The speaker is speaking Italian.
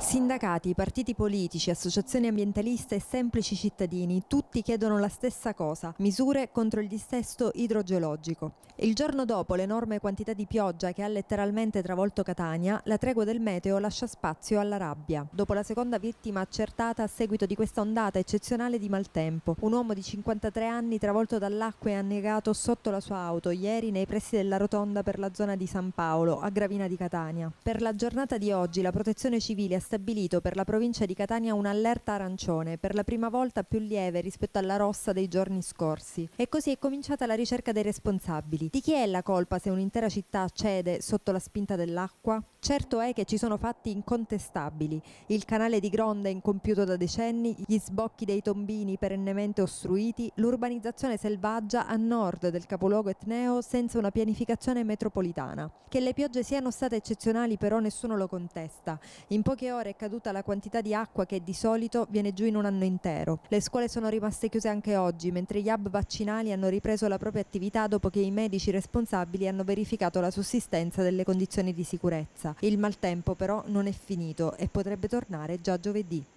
Sindacati, partiti politici, associazioni ambientaliste e semplici cittadini, tutti chiedono la stessa cosa, misure contro il dissesto idrogeologico. Il giorno dopo l'enorme quantità di pioggia che ha letteralmente travolto Catania, la tregua del meteo lascia spazio alla rabbia. Dopo la seconda vittima accertata a seguito di questa ondata eccezionale di maltempo, un uomo di 53 anni travolto dall'acqua e annegato sotto la sua auto ieri nei pressi della rotonda per la zona di San Paolo, a Gravina di Catania. Per la giornata di oggi la protezione civile ha stabilito per la provincia di Catania un'allerta arancione, per la prima volta più lieve rispetto alla rossa dei giorni scorsi. E così è cominciata la ricerca dei responsabili. Di chi è la colpa se un'intera città cede sotto la spinta dell'acqua? Certo è che ci sono fatti incontestabili. Il canale di Gronda incompiuto da decenni, gli sbocchi dei tombini perennemente ostruiti, l'urbanizzazione selvaggia a nord del capoluogo etneo senza una pianificazione metropolitana. Che le piogge siano state eccezionali però nessuno lo contesta. In poche ore ore è caduta la quantità di acqua che di solito viene giù in un anno intero. Le scuole sono rimaste chiuse anche oggi, mentre gli hub vaccinali hanno ripreso la propria attività dopo che i medici responsabili hanno verificato la sussistenza delle condizioni di sicurezza. Il maltempo però non è finito e potrebbe tornare già giovedì.